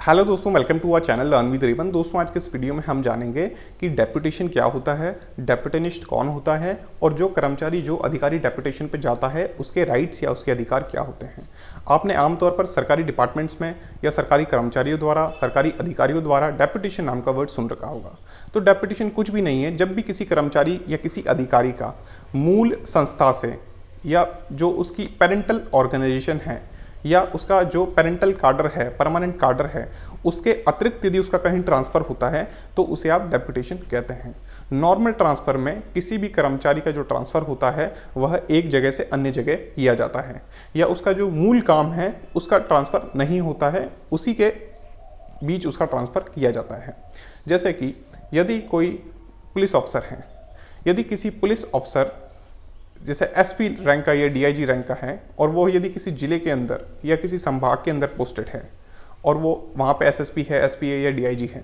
hello दोस्तों welcome to our channel learn with Rivan दोस्तों आज के इस वीडियो में हम जानेंगे कि डेपुटेशन क्या होता है डेपुटेनिस्ट कौन होता है और जो कर्मचारी जो अधिकारी डेपुटेशन पर जाता है उसके राइट्स या उसके अधिकार क्या होते हैं आपने आमतौर पर सरकारी डिपार्टमेंट्स में या सरकारी कर्मचारियों द्वारा सरकारी अधिकारियों द्वारा डेपुटेशन नाम का वर्ड सुन रखा होगा तो डेपुटेशन कुछ भी नहीं है जब भी किसी कर्मचारी या किसी अधिकारी का मूल संस्था से या जो उसकी पेरेंटल ऑर्गेनाइजेशन है या उसका जो पेरेंटल कार्डर है परमानेंट कार्डर है उसके अतिरिक्त यदि उसका कहीं ट्रांसफ़र होता है तो उसे आप डेप्यूटेशन कहते हैं नॉर्मल ट्रांसफ़र में किसी भी कर्मचारी का जो ट्रांसफ़र होता है वह एक जगह से अन्य जगह किया जाता है या उसका जो मूल काम है उसका ट्रांसफ़र नहीं होता है उसी के बीच उसका ट्रांसफ़र किया जाता है जैसे कि यदि कोई पुलिस ऑफिसर है यदि किसी पुलिस ऑफिसर जैसे एसपी रैंक का या डीआईजी रैंक का है और वो यदि किसी ज़िले के अंदर या किसी संभाग के अंदर पोस्टेड है और वो वहाँ पे एसएसपी है एसपी है या डीआईजी है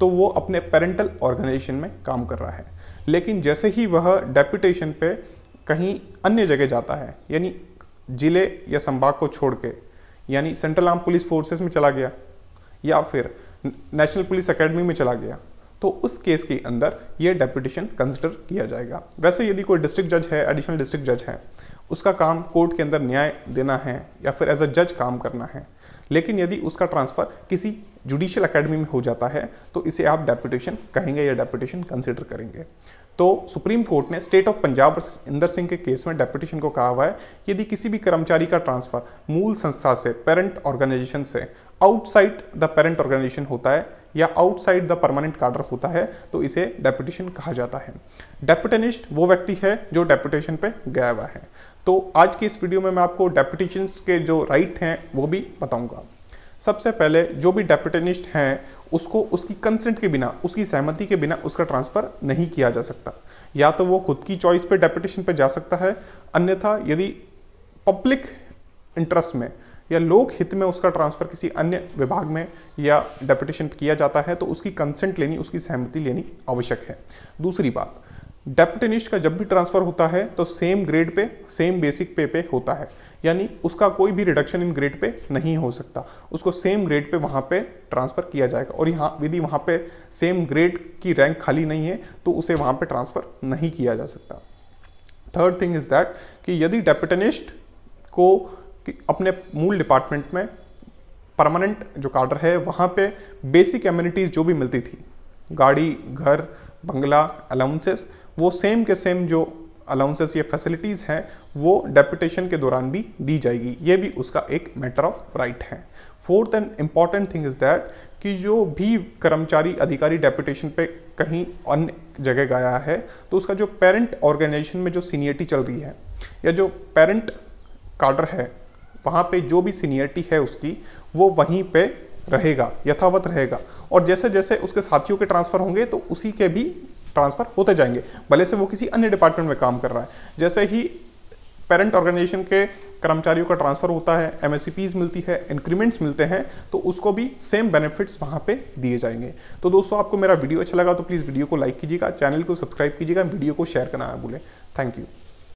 तो वो अपने पेरेंटल ऑर्गेनाइजेशन में काम कर रहा है लेकिन जैसे ही वह डेप्यूटेशन पे कहीं अन्य जगह जाता है यानी ज़िले या संभाग को छोड़ के यानी सेंट्रल आर्म पुलिस फोर्सेस में चला गया या फिर नेशनल पुलिस अकेडमी में चला गया तो उस केस के अंदर ये डेपुटेशन कंसिडर किया जाएगा वैसे यदि कोई डिस्ट्रिक्ट जज है एडिशनल डिस्ट्रिक्ट जज है उसका काम कोर्ट के अंदर न्याय देना है या फिर एज अ जज काम करना है लेकिन यदि उसका ट्रांसफ़र किसी जुडिशियल अकेडमी में हो जाता है तो इसे आप डेप्यूटेशन कहेंगे या डेप्यूटेशन कंसिडर करेंगे तो सुप्रीम कोर्ट ने state of Punjab versus Inder Singh के केस में डेपुटेशन को कहा हुआ है यदि किसी भी कर्मचारी का ट्रांसफ़र मूल संस्था से पेरेंट ऑर्गेनाइजेशन से आउटसाइड द पेरेंट ऑर्गेनाइजेशन होता है या आउटसाइड द परमानेंट कार्डर होता है तो इसे डेपुटेशन कहा जाता है डेपुटेनिस्ट वो व्यक्ति है जो डेपुटेशन पे गया हुआ है तो आज की इस वीडियो में मैं आपको डेपुटेशन के जो राइट हैं वो भी बताऊंगा सबसे पहले जो भी डेपुटेनिस्ट हैं उसको उसकी कंसेंट के बिना उसकी सहमति के बिना उसका ट्रांसफ़र नहीं किया जा सकता या तो वो खुद की चॉइस पे डेपुटेशन पे जा सकता है अन्यथा यदि पब्लिक इंटरेस्ट में या लोक हित में उसका ट्रांसफ़र किसी अन्य विभाग में या डेपुटेशन किया जाता है तो उसकी कंसेंट लेनी उसकी सहमति लेनी आवश्यक है दूसरी बात डेप्टनिस्ट का जब भी ट्रांसफ़र होता है तो same grade pay same basic pay पे होता है यानी उसका कोई भी रिडक्शन इन ग्रेड पे नहीं हो सकता उसको सेम ग्रेड पे वहाँ पे ट्रांसफ़र किया जाएगा और यहाँ यदि वहाँ पे सेम ग्रेड की रैंक खाली नहीं है तो उसे वहाँ पे ट्रांसफ़र नहीं किया जा सकता थर्ड थिंग इज़ दैट कि यदि डेप्टनिस्ट को कि अपने मूल डिपार्टमेंट में परमानेंट जो कार्डर है वहाँ पे बेसिक एम्यूनिटीज़ जो भी मिलती थी गाड़ी घर बंगला अलाउंसेस वो सेम के सेम जो अलाउंसेस या फैसिलिटीज़ हैं वो डेपुटेशन के दौरान भी दी जाएगी ये भी उसका एक मैटर ऑफ राइट है fourth and important thing is that कि जो भी कर्मचारी अधिकारी डेपुटेशन पे कहीं अन्य जगह गया है तो उसका जो पेरेंट ऑर्गेनाइजेशन में जो सीनियरिटी चल रही है या जो पेरेंट कार्डर है वहाँ पे जो भी सीनियरिटी है उसकी वो वहीं पे रहेगा यथावत रहेगा और जैसे जैसे उसके साथियों के ट्रांसफ़र होंगे तो उसी के भी ट्रांसफ़र होते जाएंगे भले से वो किसी अन्य डिपार्टमेंट में काम कर रहा है जैसे ही पेरेंट ऑर्गेनाइजेशन के कर्मचारियों का ट्रांसफ़र होता है एम मिलती है इंक्रीमेंट्स मिलते हैं तो उसको भी सेम बेनिफिट्स वहाँ पे दिए जाएंगे तो दोस्तों आपको मेरा वीडियो अच्छा लगा तो प्लीज़ वीडियो को लाइक कीजिएगा चैनल को सब्सक्राइब कीजिएगा वीडियो को शेयर करना ना भूलें थैंक यू